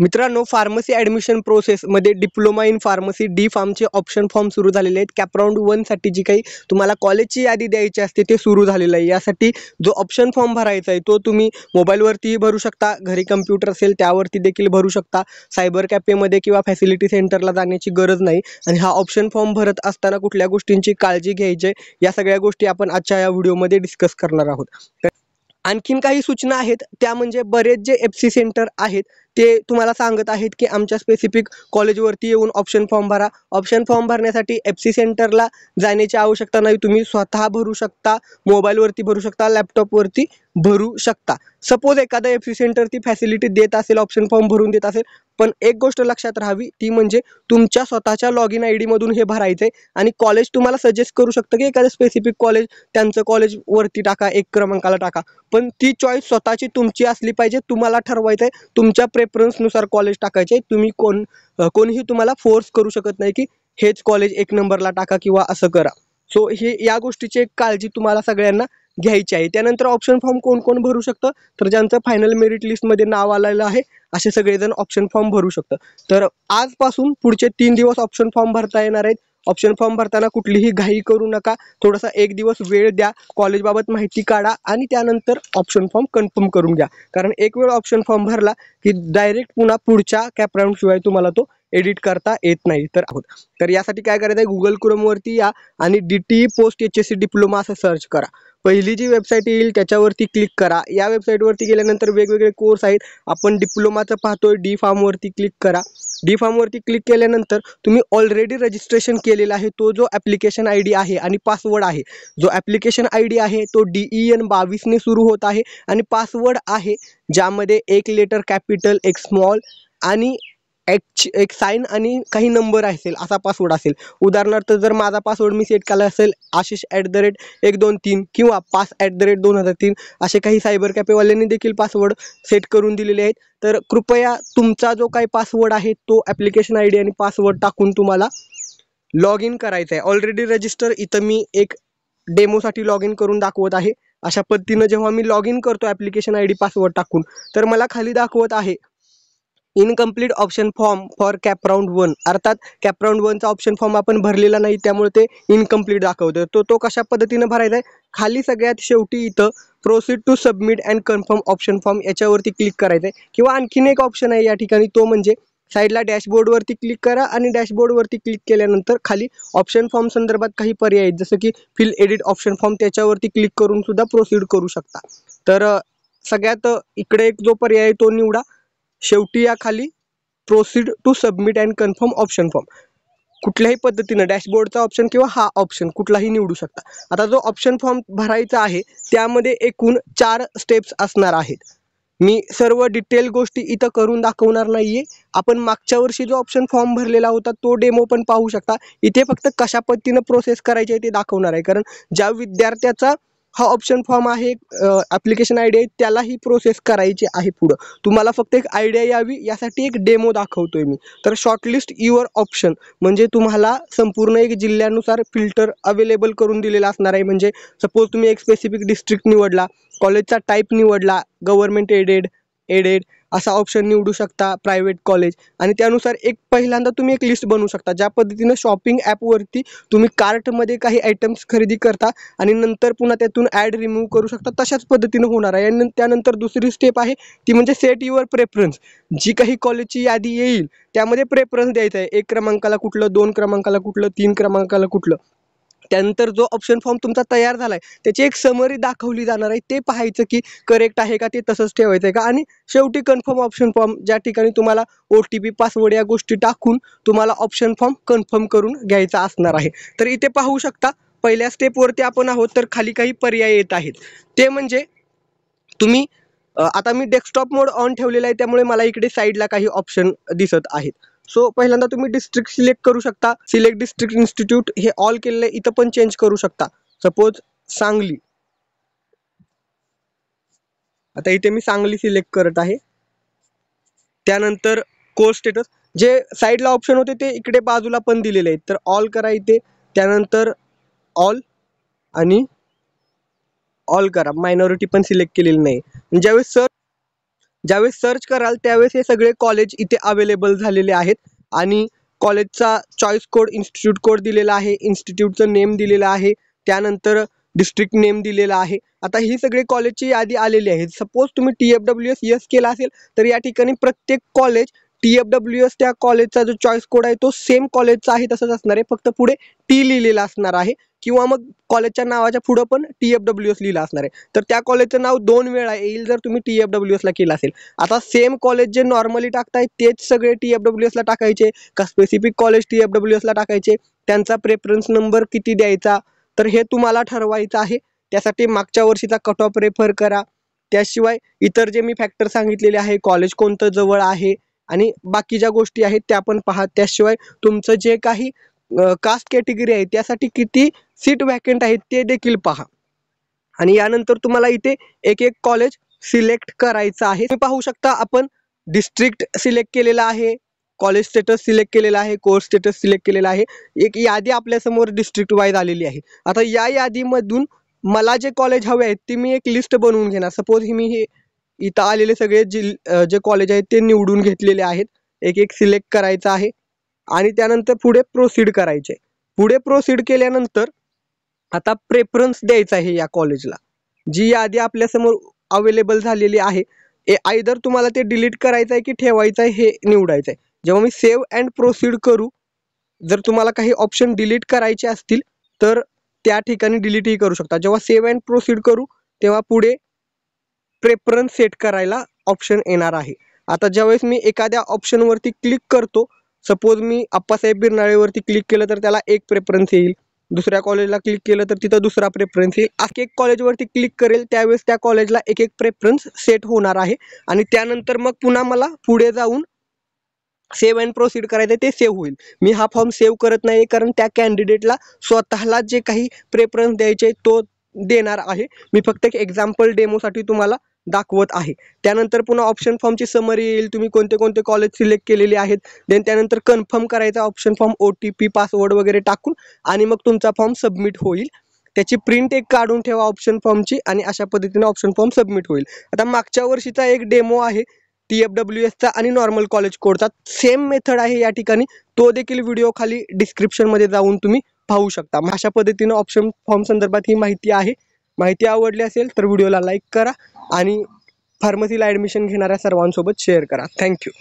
मित्रांनो pharmacy admission process मध्ये diploma in pharmacy D फार्मचे ऑप्शन फॉर्म सुरू झालेले आहेत कॅपराउंड वन साठी जी काही तुम्हाला कॉलेजची यादी द्यायची असते ते सुरू झालेलं आहे यासाठी जो ऑप्शन फॉर्म भरायचा आहे तो तुम्ही मोबाईलवरतीही भरू शकता घरी कम्प्युटर असेल त्यावरती देखील भरू शकता सायबर कॅफेमध्ये किंवा फॅसिलिटी सेंटरला जाण्याची गरज नाही आणि हा ऑप्शन फॉर्म भरत असताना कुठल्या गोष्टींची काळजी घ्यायची या सगळ्या गोष्टी आपण आजच्या या व्हिडिओमध्ये डिस्कस करणार आहोत आणखीन काही सूचना आहेत त्या म्हणजे बरेच जे एफ सी सेंटर आहेत ते तुम्हाला सांगत आहेत की आमच्या स्पेसिफिक कॉलेजवरती येऊन ऑप्शन फॉर्म भरा ऑप्शन फॉर्म भरण्यासाठी एफ सी सेंटरला जाण्याची आवश्यकता नाही तुम्ही स्वतः भरू शकता मोबाईलवरती भरू शकता लॅपटॉपवरती भरू शकता सपोज एखादा एफ सी सेंटर ती फॅसिलिटी देत असेल ऑप्शन फॉर्म भरून देत असेल पण एक गोष्ट लक्षात राहावी ती म्हणजे तुमच्या स्वतःच्या लॉग इन आय डीमधून हे भरायचं आहे आणि कॉलेज तुम्हाला सजेस्ट करू शकतं की एखादं स्पेसिफिक कॉलेज त्यांचं कॉलेज वरती टाका एक क्रमांकाला टाका पण ती चॉईस स्वतःची तुमची असली पाहिजे तुम्हाला ठरवायचं आहे तुमच्या प्रेफरन्सनुसार कॉलेज टाकायचे तुम्ही कोण कोणीही तुम्हाला फोर्स करू शकत नाही की हेच कॉलेज एक नंबरला टाका किंवा असं करा सो हे या गोष्टीची एक काळजी तुम्हाला सगळ्यांना घ्यायची आहे त्यानंतर ऑप्शन फॉर्म कोण कोण भरू शकतं तर ज्यांचं फायनल मेरिट लिस्टमध्ये नाव आलेलं आहे असे सगळेजण ऑप्शन फॉर्म भरू शकतं तर आजपासून पुढचे तीन दिवस ऑप्शन फॉर्म भरता येणार आहेत ऑप्शन फॉर्म भरताना कुठलीही घाई करू नका थोडासा एक दिवस वेळ द्या कॉलेजबाबत माहिती काढा आणि त्यानंतर ऑप्शन फॉर्म कन्फर्म करून घ्या कारण एक वेळ ऑप्शन फॉर्म भरला की डायरेक्ट पुन्हा पुढच्या शिवाय तुम्हाला तो एडिट करता येत नाही तर आहोत तर यासाठी काय करायचं आहे गुगल क्रोमवरती या आणि D T post H S C diploma असं सर्च करा पहिली जी वेबसाईट येईल त्याच्यावरती क्लिक करा या वेबसाईटवरती गेल्यानंतर वेगवेगळे कोर्स आहेत आपण डिप्लोमाचं पाहतोय डी फार्मवरती क्लिक करा डी फॉर्मवरती क्लिक केल्यानंतर तुम्ही ऑलरेडी रजिस्ट्रेशन केलेला आहे तो जो ॲप्लिकेशन आय डी आहे आणि पासवर्ड आहे जो ॲप्लिकेशन आय डी आहे तो डी ई e एन बावीसने सुरू होत आहे आणि पासवर्ड आहे ज्यामध्ये एक लेटर कॅपिटल एक स्मॉल आणि ॲक्च एक साईन आणि काही नंबर असेल असा पासवर्ड असेल उदाहरणार्थ जर माझा पासवर्ड मी सेट केला असेल आशिष ॲट द रेट एक दोन तीन किंवा पास ॲट द रेट दोन हजार तीन असे काही सायबर कॅफेवाल्यांनी देखील पासवर्ड सेट करून दिलेले आहेत तर कृपया तुमचा जो काही पासवर्ड आहे तो ॲप्लिकेशन आय डी आणि पासवर्ड टाकून तुम्हाला लॉग इन करायचं आहे ऑलरेडी रजिस्टर इथं मी एक डेमोसाठी लॉग इन करून दाखवत आहे अशा पद्धतीनं जेव्हा मी लॉग इन करतो ॲप्लिकेशन आय डी पासवर्ड टाकून तर मला खाली दाखवत आहे incomplete option form for CAP round one अर्थात कॅप राऊंड वनचा ऑप्शन फॉर्म आपण भरलेला नाही त्यामुळे ते इनकम्प्लीट दाखवतं तो तो कशा पद्धतीनं भरायचा आहे खाली सगळ्यात शेवटी इथं proceed to submit and confirm option form याच्यावरती क्लिक करायचं आहे किंवा आणखीन एक ऑप्शन आहे या ठिकाणी तो म्हणजे साईडला डॅशबोर्डवरती क्लिक करा आणि डॅशबोर्डवरती क्लिक केल्यानंतर खाली ऑप्शन फॉर्म संदर्भात काही पर्याय आहेत जसं की फिल एडिट ऑप्शन फॉर्म त्याच्यावरती क्लिक करून सुद्धा प्रोसीड करू शकता तर सगळ्यात इकडे एक जो पर्याय आहे तो निवडा शेवटी या खाली proceed to submit and confirm option form कुठल्याही पद्धतीनं डॅशबोर्डचा ऑप्शन किंवा हा ऑप्शन कुठलाही निवडू शकता आता जो ऑप्शन फॉर्म भरायचा आहे त्यामध्ये एकूण चार स्टेप्स असणार आहेत मी सर्व डिटेल गोष्टी इथं करून दाखवणार नाही आहे आपण मागच्या वर्षी जो ऑप्शन फॉर्म भरलेला होता तो डेमो पण पाहू शकता इथे फक्त कशा पद्धतीनं प्रोसेस करायची आहे ते दाखवणार आहे कारण ज्या विद्यार्थ्याचा हा ऑप्शन फॉर्म आहे ॲप्लिकेशन आय आहे त्याला ही प्रोसेस करायची आहे पुढं तुम्हाला फक्त एक आयडिया यावी यासाठी एक डेमो दाखवतो आहे मी तर शॉर्टलिस्ट युअर ऑप्शन म्हणजे तुम्हाला संपूर्ण एक जिल्ह्यानुसार फिल्टर अवेलेबल करून दिलेला असणार आहे म्हणजे सपोज तुम्ही एक स्पेसिफिक डिस्ट्रिक्ट निवडला कॉलेजचा टाईप निवडला गव्हर्मेंट एडेड एडेड असा ऑप्शन निवडू शकता प्रायव्हेट कॉलेज आणि त्यानुसार एक पहिल्यांदा तुम्ही एक लिस्ट बनवू शकता ज्या पद्धतीनं शॉपिंग ॲपवरती तुम्ही कार्टमध्ये काही आयटम्स खरेदी करता आणि नंतर पुन्हा त्यातून ॲड रिमूव्ह करू शकता तशाच पद्धतीनं होणार आहे आणि त्यानंतर दुसरी स्टेप आहे ती म्हणजे सेट युअर प्रेफरन्स जी काही कॉलेजची यादी येईल त्यामध्ये प्रेफरन्स द्यायचं आहे एक क्रमांकाला कुठलं दोन क्रमांकाला कुठलं तीन क्रमांकाला कुठलं त्यानंतर जो ऑप्शन फॉर्म तुमचा तयार झाला आहे त्याची एक समरी दाखवली जाणार आहे ते पाहायचं की करेक्ट आहे का ते तसंच ठेवायचं आहे का आणि शेवटी कन्फर्म ऑप्शन फॉर्म ज्या ठिकाणी तुम्हाला ओ टी पी पासवर्ड या गोष्टी टाकून तुम्हाला ऑप्शन फॉर्म कन्फर्म करून घ्यायचा असणार आहे तर इथे पाहू शकता पहिल्या स्टेपवरती आपण आहोत तर खाली काही पर्याय येत आहेत ते म्हणजे तुम्ही आता मी डेस्कटॉप मोड ऑन ठेवलेला आहे त्यामुळे मला इकडे साईडला काही ऑप्शन दिसत आहेत सो पहिल्यांदा तुम्ही डिस्ट्रिक्ट सिलेक्ट करू शकता सिलेक्ट डिस्ट्रिक्ट इन्स्टिट्यूट हे ऑल केलेलं आहे इथं पण चेंज करू शकता सपोज सांगली आता इथे मी सांगली सिलेक्ट करत आहे त्यानंतर कोर्स स्टेटस जे साईडला ऑप्शन होते ते इकडे बाजूला पण दिलेले आहेत तर ऑल करा इथे त्यानंतर ऑल आणि ऑल करा मायनॉरिटी पण सिलेक्ट केलेली नाही ज्यावेळेस सर ज्यावेळेस सर्च कराल त्यावेळेस हे सगळे कॉलेज इथे अवेलेबल झालेले आहेत आणि कॉलेजचा चॉईस कोड इन्स्टिट्यूट कोड दिलेला आहे इन्स्टिट्यूटचं नेम दिलेलं आहे त्यानंतर डिस्ट्रिक्ट नेम दिलेला आहे आता ही सगळे कॉलेजची यादी आलेली आहे सपोज तुम्ही T F W S yes केला असेल तर या ठिकाणी प्रत्येक college T F W S त्या कॉलेजचा जो चॉईस कोड आहे तो सेम कॉलेजचा आहे तसंच असणार आहे फक्त पुढे टी लिहिलेला असणार आहे किंवा मग कॉलेजच्या नावाच्या पुढं पण टी एफ डब्ल्यू एस लिहिलं असणार आहे तर त्या कॉलेजचं नाव दोन वेळा येईल जर तुम्ही टी एफ डब्ल्यू एसला केलं असेल आता सेम कॉलेज जे नॉर्मली टाकताय तेच सगळे टी एफ डब्ल्यू एसला टाकायचे का specific college T F W एसला टाकायचे त्यांचा प्रेफरन्स नंबर किती द्यायचा तर हे तुम्हाला ठरवायचं आहे त्यासाठी मागच्या वर्षीचा कट ऑफ रेफर करा त्याशिवाय इतर जे मी फॅक्टर सांगितलेले आहे कॉलेज कोणतं जवळ आहे आणि बाकी ज्या गोष्टी आहेत त्या पण पहा त्याशिवाय तुमचं जे काही कास्ट कॅटेगरी आहे त्यासाठी किती सीट व्हॅकंट आहेत ते देखील पहा आणि यानंतर तुम्हाला इथे एक एक कॉलेज सिलेक्ट करायचं आहे तुम्ही पाहू शकता आपण डिस्ट्रिक्ट सिलेक्ट केलेला आहे कॉलेज स्टेटस सिलेक्ट केलेला आहे कोर्स स्टेटस सिलेक्ट केलेला आहे एक यादी आपल्यासमोर डिस्ट्रिक्ट वाईज आलेली आहे आता या यादीमधून मला जे कॉलेज हवे आहेत ते मी एक लिस्ट बनवून घेणार सपोज मी हे इथं आलेले सगळे जे कॉलेज आहेत ते निवडून घेतलेले आहेत एक एक सिलेक्ट करायचं आहे आणि त्यानंतर पुढे प्रोसीड करायचे पुढे प्रोसीड केल्यानंतर आता प्रेफरन्स द्यायचा आहे या कॉलेजला जी यादी आपल्यासमोर अवेलेबल झालेली आहे ए आयदर तुम्हाला ते डिलीट करायचं आहे की ठेवायचं आहे हे निवडायचं आहे जेव्हा मी सेव्ह अँड प्रोसीड करू जर तुम्हाला काही ऑप्शन डिलीट करायचे असतील तर त्या ठिकाणी डिलीटही करू शकता जेव्हा सेव्ह अँड प्रोसीड करू तेव्हा पुढे प्रेफरन्स सेट करायला ऑप्शन येणार आहे आता ज्यावेळेस मी एखाद्या ऑप्शनवरती क्लिक करतो सपोज मी आप्पासाहेब बिरनाळेवरती क्लिक केलं तर त्याला एक प्रेफरन्स येईल दुसऱ्या कॉलेजला क्लिक केलं तर तिथं दुसरा प्रेफरन्स येईल एक एक कॉलेजवरती क्लिक करेल त्यावेळेस त्या कॉलेजला एक एक प्रेफरन्स सेट होणार आहे आणि त्यानंतर मग पुन्हा मला पुढे जाऊन सेव्ह अँड प्रोसीड करायचं ते सेव्ह होईल मी हा फॉर्म सेव्ह करत नाही कारण त्या कॅन्डिडेटला स्वतःला जे काही प्रेफरन्स द्यायचे तो देणार आहे मी फक्त एक एक्झाम्पल डेमोसाठी तुम्हाला दाखवत आहे त्यानंतर पुन्हा ऑप्शन फॉर्मची समरी येईल तुम्ही कोणते कोणते कॉलेज सिलेक्ट केलेले आहेत देन त्यानंतर कन्फर्म करायचा option form O T P password वगैरे टाकून आणि मग तुमचा फॉर्म सबमिट होईल त्याची प्रिंट एक काढून ठेवा ऑप्शन फॉर्मची आणि अशा पद्धतीने ऑप्शन फॉर्म सबमिट होईल आता मागच्या वर्षीचा एक डेमो आहे टी एफ डब्ल्यू एसचा आणि नॉर्मल कॉलेज कोडचा सेम मेथड आहे या ठिकाणी तो देखील व्हिडिओ खाली डिस्क्रिप्शनमध्ये जाऊन तुम्ही पाहू शकता अशा पद्धतीनं ऑप्शन फॉर्म संदर्भात ही माहिती आहे माहिती आवडली असेल तर व्हिडिओला लाईक करा आणि फार्मसीला ॲडमिशन घेणाऱ्या सर्वांसोबत शेअर करा थँक्यू